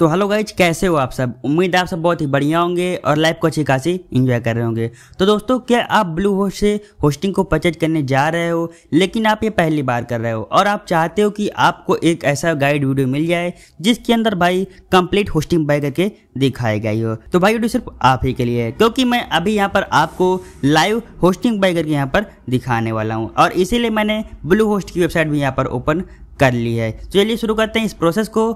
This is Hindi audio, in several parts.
तो हेलो गाइज कैसे हो आप सब उम्मीद आप सब बहुत ही बढ़िया होंगे और लाइफ को अच्छी खासी इंजॉय कर रहे होंगे तो दोस्तों क्या आप ब्लू होस्ट से होस्टिंग को परचेज करने जा रहे हो लेकिन आप ये पहली बार कर रहे हो और आप चाहते हो कि आपको एक ऐसा गाइड वीडियो मिल जाए जिसके अंदर भाई कंप्लीट होस्टिंग बाय करके दिखाई गई हो तो भाई वीडियो सिर्फ आप ही के लिए है क्योंकि मैं अभी यहाँ पर आपको लाइव होस्टिंग बाय करके यहाँ पर दिखाने वाला हूँ और इसीलिए मैंने ब्लू होस्ट की वेबसाइट भी यहाँ पर ओपन कर ली है तो चलिए शुरू करते हैं इस प्रोसेस को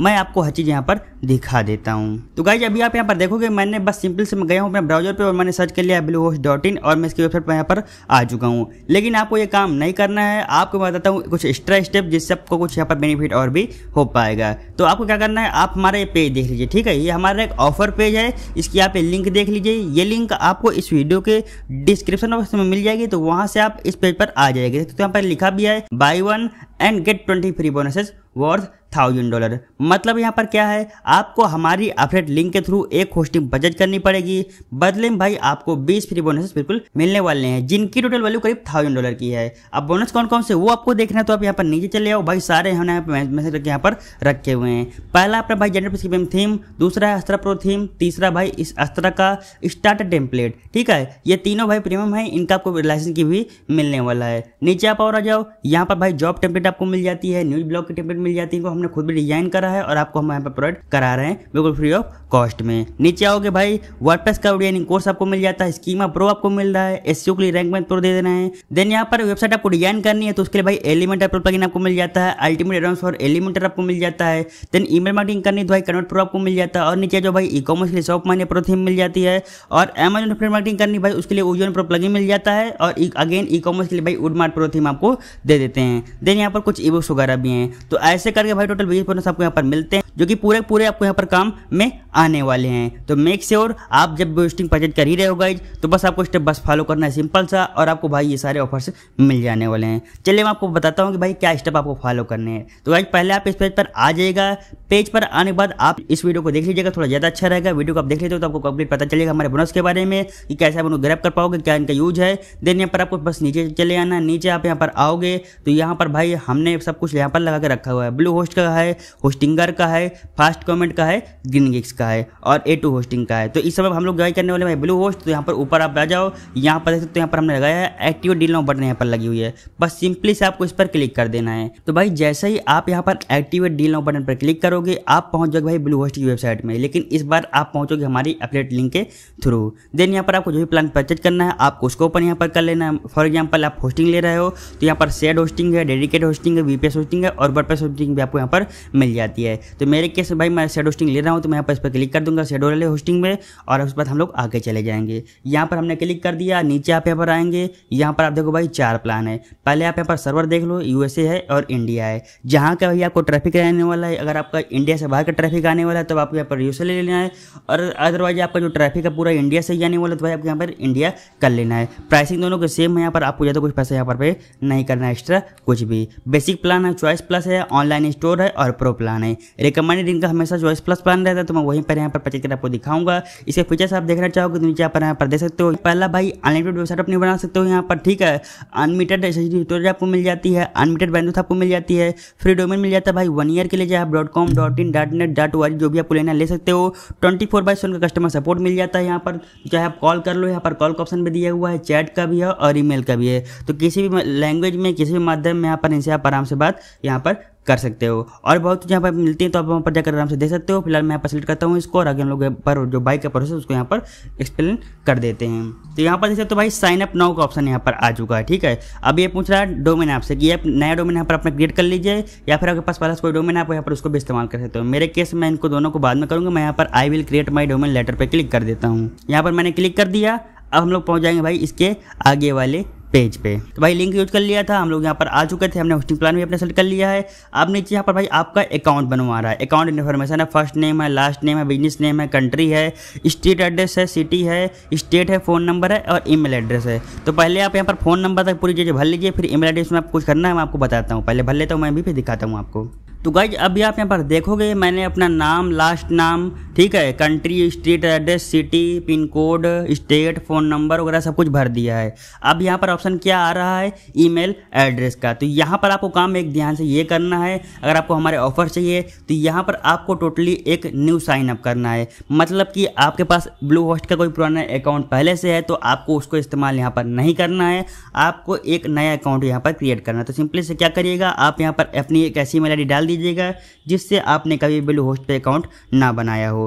मैं आपको हर चीज़ यहाँ पर दिखा देता हूँ तो गाइज अभी आप यहाँ पर देखोगे मैंने बस सिंपल से मैं गया हूँ अपने ब्राउजर पर और मैंने सर्च कर लिया ब्लू होश डॉट इन और मैं इसकी वेबसाइट पर यहाँ पर आ चुका हूँ लेकिन आपको ये काम नहीं करना है आपको मैं बताता हूँ कुछ एक्स्ट्रा स्टेप जिससे आपको कुछ यहाँ पर बेनिफिट और भी हो पाएगा तो आपको क्या करना है आप हमारा ये पेज देख लीजिए ठीक है ये हमारा एक ऑफर पेज है इसकी आप लिंक देख लीजिए ये लिंक आपको इस वीडियो के डिस्क्रिप्शन बॉक्स में मिल जाएगी तो वहाँ से आप इस पेज पर आ जाएगी तो यहाँ पर लिखा भी है buy one and get twenty free bonuses worth thousand dollar मतलब यहाँ पर क्या है आपको हमारी अपडेट लिंक के थ्रू एक होस्टिंग बजट करनी पड़ेगी बदले में भाई आपको 20 फ्री बोनस बिल्कुल मिलने वाले हैं जिनकी टोटल वैल्यू करीब थाउजेंड डॉलर की है अब बोनस कौन कौन से वो आपको देखना है तो आप यहाँ पर नीचे चले आओ भाई सारे हमने मैसेज रखे यहाँ पर रखे हुए हैं पहला अपना भाई जनरल स्कीम थीम दूसरा है अस्त्र प्रो थीम तीसरा भाई इस अस्त्र का स्टार्टर टेम्पलेट ठीक है ये तीनों भाई प्रीमियम है इनका आपको लाइसेंस की भी मिलने वाला है नीचे आप और आ जाओ यहाँ पर भाई जॉब टेम्पलेट आपको मिल जाती है न्यूज ब्लॉग की टेम्पलेट मिल जाती है हमने खुद भी डिजाइन करा है और आपको हम यहाँ पर प्रोवाइड करा रहे हैं बिल्कुल फ्री ऑफ कॉस्ट में नीचे आओगे भाई वर्डप्रेस का डिजाइनिंग कोर्स आपको मिल जाता है स्कीमा प्रो आपको मिल रहा है एस के लिए रैंक में प्रो दे देना है देन यहाँ पर वेबसाइट आपको डिजाइन करनी है तो उसके लिए भाई एलिमेंटर प्रो प्लगिन आपको मिल जाता है अल्टीमेट एडवांस फॉर एलिमेंटर आपको मिल जाता है देन ईमेल मार्केटिंग करनी तो भाई कन्वर्ट प्रो आपको मिल जाता है और नीचे जो भाई ई कॉमर्स के लिए शॉप माइने प्रो थीम मिल जाती है और एमेजन फ्रेंड मार्केटिंग करनी भाई उसके लिए ओजन प्रो प्लगिन मिल जाता है और अगेन ई कॉमर्स के लिए भाई उडमार्ट प्रो थीम आपको दे देते हैं देन यहाँ पर कुछ ई बुक्स वगैरह भी हैं तो ऐसे करके भाई टोटल वीडियो आपको यहाँ पर मिलते हैं जो कि पूरे पूरे आपको यहाँ पर काम में आने वाले हैं तो मेक श्योर आप जब होस्टिंग परचेज कर ही रहे हो गाइज तो बस आपको स्टेप बस फॉलो करना है सिंपल सा और आपको भाई ये सारे ऑफर्स मिल जाने वाले हैं चलिए मैं आपको बताता हूँ कि भाई क्या स्टेप आपको फॉलो करने हैं तो गाइज पहले आप इस पेज पर आ जाएगा पेज पर आने के बाद आप इस वीडियो को देख लीजिएगा थोड़ा ज़्यादा अच्छा रहेगा वीडियो को आप देख लेते हो तो आपको कंप्लीट पता चलेगा हमारे बोनस के बारे में कि कैसे आप उनको ग्रैप कर पाओगे क्या इनका यूज है देन यहाँ पर आपको बस नीचे चले आना नीचे आप यहाँ पर आओगे तो यहाँ पर भाई हमने सब कुछ यहाँ पर लगा के रखा हुआ है ब्लू होस्ट का है होस्टिंगर का है है फास्ट कमेंट का है ग्रीन गिक्स का है और ए टू होस्टिंग का है तो इस समय हम लोग ज्वाइन करने वाले भाई ब्लू होस्ट तो यहाँ पर ऊपर आप आ जाओ यहाँ पर देख सकते हो यहाँ पर हमने लगाया है एक्टिव डील नाउ बटन यहाँ पर लगी हुई है बस सिंपली से आपको इस पर क्लिक कर देना है तो भाई जैसे ही आप यहाँ पर एक्टिवेट डील नाउ बटन पर क्लिक करोगे आप पहुँच जाओगे भाई ब्लू होस्ट की वेबसाइट में लेकिन इस बार आप पहुँचोगे हमारी अपडेट लिंक के थ्रू देन यहाँ पर आपको जो भी प्लान परचेज करना है आपको उसको ओपन यहाँ पर कर लेना है फॉर एग्जाम्पल आप होस्टिंग ले रहे हो तो यहाँ पर सेड होस्टिंग है डेडिकेट होस्टिंग है वीपीएस होस्टिंग है और वर्डप्रेस होस्टिंग भी आपको यहाँ पर मिल जाती है तो मेरे केस में भाई मैं शेड होस्टिंग ले रहा हूँ तो मैं यहाँ पर इस पर क्लिक कर दूंगा शेडो वाले होस्टिंग में और उसके बाद हम लोग आगे चले जाएंगे यहाँ पर हमने क्लिक कर दिया नीचे आप यहाँ पर आएंगे यहाँ पर आप देखो भाई चार प्लान है पहले आप यहाँ पर सर्वर देख लो यूएसए है और इंडिया है जहाँ का भाई आपको ट्रैफिक रहने वाला है अगर आपका इंडिया से बाहर का ट्रैफिक आने वाला है तो आपको यहाँ पर यूएसए ले लेना है और अदरवाइज आपका जो ट्रैफिक है पूरा इंडिया से ही आने वाला है तो भाई आपको यहाँ पर इंडिया कर लेना है प्राइसिंग दोनों के सेम है यहाँ पर आपको ज़्यादा कुछ पैसा यहाँ पर पे नहीं करना है एक्स्ट्रा कुछ भी बेसिक प्लान है चॉइस प्लस है ऑनलाइन स्टोर है और प्रो प्लान है रिकमेंडेड इनका हमेशा चॉइस प्लस प्लान रहता है तो मैं वहीं पर यहाँ पर परचेज आपको दिखाऊंगा इसके फीचर्स आप देखना चाहोगे तो नीचे आप यहाँ पर देख सकते हो पहला भाई अनलिमिटेड वेबसाइट अपनी बना सकते हो यहाँ पर ठीक है अनलिमिटेड स्टोरेज आपको मिल जाती है अनलिमिटेड बैंडविथ आपको मिल जाती है फ्री डोमेन मिल जाता है भाई वन ईयर के लिए जो आप dot com dot in dot net dot y जो भी आपको लेना ले सकते हो ट्वेंटी फोर बाई सेवन का कस्टमर सपोर्ट मिल जाता है यहाँ पर चाहे आप कॉल कर लो यहाँ पर कॉल का ऑप्शन भी दिया हुआ है चैट का भी है और ईमेल का भी है तो किसी भी लैंग्वेज में किसी भी माध्यम में यहाँ पर इनसे आप आराम से बात यहाँ पर कर सकते हो और बहुत यहाँ पर मिलती है तो आप वहाँ पर जाकर आराम से देख सकते हो फिलहाल मैं यहाँ पर सेलेक्ट करता हूँ इसको और आगे हम लोग पर जो बाइक का प्रोसेस उसको यहाँ पर एक्सप्लेन कर देते हैं तो यहाँ पर देख सकते हो भाई साइन अप नाउ का ऑप्शन यहाँ पर आ चुका है ठीक है अब ये पूछ रहा है डोमेन आपसे कि आप नया डोमेन यहाँ पर अपना क्रिएट कर लीजिए या फिर आपके पास पहला कोई डोमेन आप यहाँ पर उसको भी इस्तेमाल कर सकते हो मेरे केस में इनको दोनों को बाद में करूँगा मैं यहाँ पर I will create my domain later पर क्लिक कर देता हूँ यहाँ पर मैंने क्लिक कर दिया अब हम लोग पहुँच जाएंगे भाई इसके आगे वाले पेज पे तो भाई लिंक यूज कर लिया था हम लोग यहाँ पर आ चुके थे हमने होस्टिंग प्लान भी अपने सेलेक्ट कर लिया है अब नीचे यहाँ पर भाई आपका अकाउंट बनवा रहा है अकाउंट इन्फॉर्मेशन है फर्स्ट नेम है लास्ट नेम है बिजनेस नेम है कंट्री है स्टेट एड्रेस है सिटी है स्टेट है फ़ोन नंबर है और ईमेल एड्रेस है तो पहले आप यहाँ पर फ़ोन नंबर तक पूरी चीज़ें भर लीजिए फिर ईमेल एड्रेस में आप कुछ करना है मैं आपको बताता हूँ पहले भर लेता हूँ मैं भी फिर दिखाता हूँ आपको तो गाइज अभी आप यहाँ पर देखोगे मैंने अपना नाम लास्ट नाम ठीक है country street address city pin code state phone number वगैरह सब कुछ भर दिया है अब यहाँ पर ऑप्शन क्या आ रहा है ईमेल एड्रेस का तो यहाँ पर आपको काम एक ध्यान से ये करना है अगर आपको हमारे ऑफर चाहिए तो यहाँ पर आपको टोटली एक न्यू साइन अप करना है मतलब कि आपके पास ब्लू होस्ट का कोई पुराना अकाउंट पहले से है तो आपको उसको इस्तेमाल यहाँ पर नहीं करना है आपको एक नया अकाउंट यहाँ पर क्रिएट करना है तो सिंपली से क्या करिएगा आप यहाँ पर अपनी एक ऐसी मेल आई डाल दीजिएगा जिससे आपने कभी ब्लू होस्ट पर अकाउंट ना बनाया हो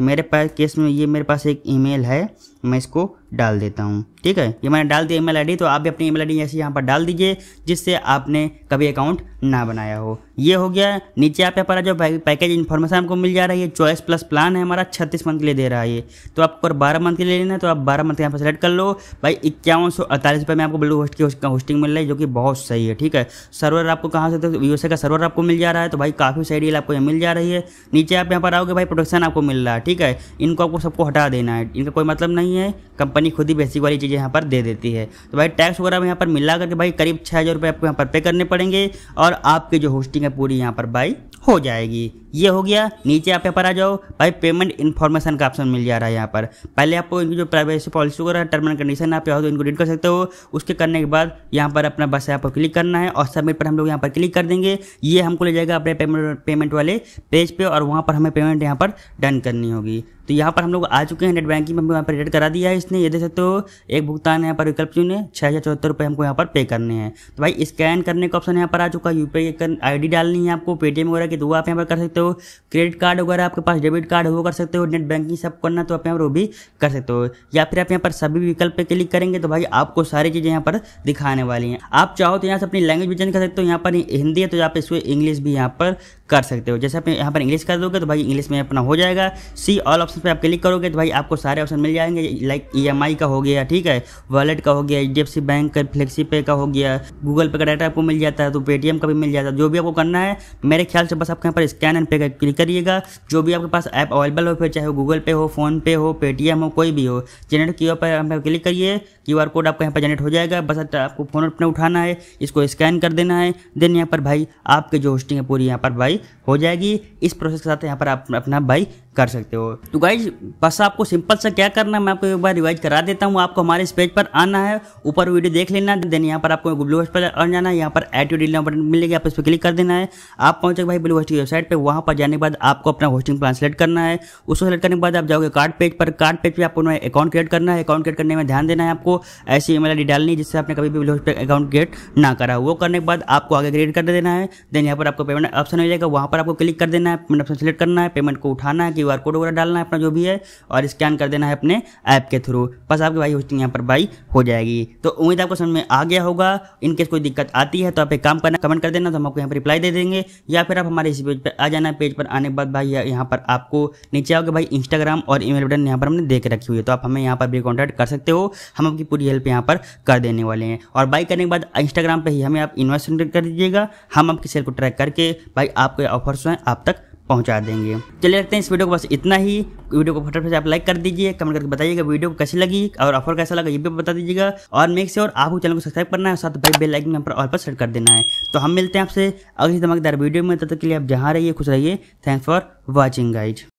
तो मेरे पास केस में ये मेरे पास एक ईमेल है मैं इसको डाल देता हूँ ठीक है ये मैंने डाल दिया ईमेल आईडी तो आप भी अपनी ईमेल आईडी ऐसे यहाँ पर डाल दीजिए जिससे आपने कभी अकाउंट ना बनाया हो ये हो गया नीचे आप पर जो पैकेज इन्फॉर्मेशन आपको मिल जा रही है चॉइस प्लस प्लान है हमारा छत्तीस मंथ के लिए दे रहा है ये तो आपको बारह मंथ के लिए लेना है तो आप बारह मंथ यहाँ पर सेलेक्ट कर लो भाई इक्यावन सौ अड़तालीस रुपये में आपको ब्लू होस्ट की होस्टिंग मिल रही है जो कि बहुत सही है ठीक है सर्वर आपको कहाँ से तो यूएसए का सर्वर आपको मिल जा रहा है तो भाई काफ़ी सही डील आपको यहाँ मिल जा रही है नीचे आप यहाँ पर आओगे भाई प्रोटेक्शन आपको मिल रहा है ठीक है इनको आपको सबको हटा देना है इनका कोई मतलब नहीं है कंपनी खुद ही बेसिक वाली चीज़ें यहाँ पर दे देती है तो भाई टैक्स वगैरह यहाँ पर मिला करके भाई करीब छः हज़ार रुपये आपको यहाँ पर पे करने पड़ेंगे और आपकी जो होस्टिंग है पूरी यहाँ पर बाई हो जाएगी ये हो गया नीचे आप यहाँ पर आ जाओ भाई पेमेंट इन्फॉर्मेशन का ऑप्शन मिल जा रहा है यहाँ पर पहले आपको इनकी जो प्राइवेसी पॉलिसी वगैरह टर्म एंड कंडीशन आप यहाँ तो इनको रीड कर सकते हो उसके करने के बाद यहाँ पर अपना बस आपको क्लिक करना है और सबमिट पर हम लोग यहाँ पर क्लिक कर देंगे ये हमको ले जाएगा अपने पेमेंट पेमेंट वाले पेज पे और वहाँ पर हमें पेमेंट यहाँ पर डन करनी होगी तो यहाँ पर हम लोग आ चुके हैं नेट बैंकिंग में यहाँ पर रेड करा दिया है इसने ये देख सकते हो एक भुगतान यहाँ पर विकल्प चुने छः हज़ार चौहत्तर रुपये हमको यहाँ पर पे करने हैं तो भाई स्कैन करने का ऑप्शन यहाँ पर आ चुका है यू पी आई डालनी है आपको पेटीएम वगैरह की तो आप यहाँ पर कर सकते हो क्रेडिट कार्ड वगैरह आपके पास डेबिट कार्ड वो कर सकते हो नेट बैंकिंग सब करना तो आप यहाँ पर वो भी कर सकते हो या फिर आप यहाँ पर सभी विकल्प पर क्लिक करेंगे तो भाई आपको सारी चीज़ें यहाँ पर दिखाने वाली हैं आप चाहो तो यहाँ से अपनी लैंग्वेज भी चेंज कर सकते हो यहाँ पर हिंदी है तो आप इसको इंग्लिश भी यहाँ पर कर सकते हो जैसे आप यहाँ पर इंग्लिश कर दोगे तो भाई इंग्लिश में अपना हो जाएगा सी ऑल ऑप्शन पर आप क्लिक करोगे तो भाई आपको सारे ऑप्शन मिल जाएंगे लाइक ई e का हो गया ठीक है वॉलेट का हो गया एच बैंक का फ्लेक्सी पे का हो गया गूगल पे का डाटा आपको मिल जाता है तो पेटीएम का भी मिल जाता है जो भी आपको करना है मेरे ख्याल से बस आपके यहाँ पर स्कैन एंड पे का क्लिक करिएगा जो भी आपके पास ऐप अवेलेबल हो फिर चाहे वो गूगल पे हो फ़ोनपे हो पेटीएम हो कोई भी हो जनरेट क्यू पर आप क्लिक करिए क्यू आर कोड आपके यहाँ पर जनरेट हो जाएगा बस आपको फ़ोन अपने उठाना है इसको स्कैन कर देना है देन यहाँ पर भाई आपके जो होस्टिंग है पूरी यहाँ पर भाई हो जाएगी इस प्रोसेस के साथ यहाँ पर आप अपना बाई कर सकते हो तो गाइज बस आपको सिंपल सा क्या करना है मैं आपको एक बार रिवाइज करा देता हूँ आपको हमारे इस पेज पर आना है ऊपर वीडियो देख लेना देन यहाँ पर आपको ब्लू होस्ट पर अर्न जाना है यहाँ पर एड टू डील बटन मिलेगी आप इस पर क्लिक कर देना है आप पहुँचे भाई ब्लू होस्ट की वेबसाइट पर वहाँ पर जाने के बाद आपको अपना होस्टिंग प्लान सेलेक्ट करना है उसको सेलेक्ट करने के बाद आप जाओगे कार्ड पेज पर कार्ड पेज पर आपको अकाउंट क्रिएट करना है अकाउंट क्रिएट करने में ध्यान देना है आपको ऐसी ईमेल आईडी डालनी जिससे आपने कभी भी ब्लू होस्ट पर अकाउंट क्रिएट ना करा वो करने के बाद आपको आगे क्रिएट कर देना है देन यहाँ पर आपको पेमेंट ऑप्शन जाएगा वहाँ पर आपको क्लिक कर देना है पेमेंट ऑप्शन सेलेक्ट करना है पेमेंट को उठाना है कि क्यू कोड वगैरह डालना है अपना जो भी है और स्कैन कर देना है अपने ऐप के थ्रू बस आपकी भाई होस्टिंग यहाँ पर बाई हो जाएगी तो उम्मीद आपको समझ में आ गया होगा इनकेस कोई दिक्कत आती है तो आप एक काम करना कमेंट कर देना तो हम आपको यहाँ पर रिप्लाई दे देंगे या फिर आप हमारे इसी पेज पर आ जाना पेज पर आने के बाद भाई यहाँ पर आपको नीचे आओगे भाई इंस्टाग्राम और ईमेल बटन यहाँ पर हमने देख रखी हुई है तो आप हमें यहाँ पर भी कॉन्टैक्ट कर सकते हो हम आपकी पूरी हेल्प यहाँ पर कर देने वाले हैं और बाई करने के बाद इंस्टाग्राम पर ही हमें आप इन्वेस्टमेंट कर दीजिएगा हम आपकी सेल को ट्रैक करके भाई आपके ऑफर्स हैं आप तक पहुंचा देंगे चलिए रखते हैं इस वीडियो को बस इतना ही वीडियो को फटाफट से आप लाइक कर दीजिए कमेंट करके बताइएगा वीडियो को कैसी लगी और ऑफर कैसा लगा ये भी बता दीजिएगा और मेक और आपको चैनल को सब्सक्राइब करना है और साथ भाई बेल आइकन नंबर ऑल पर सेट कर देना है तो हम मिलते हैं आपसे अगली धमाकेदार वीडियो में तब तक के लिए आप जहाँ रहिए खुश रहिए थैंक्स फॉर वॉचिंग गाइड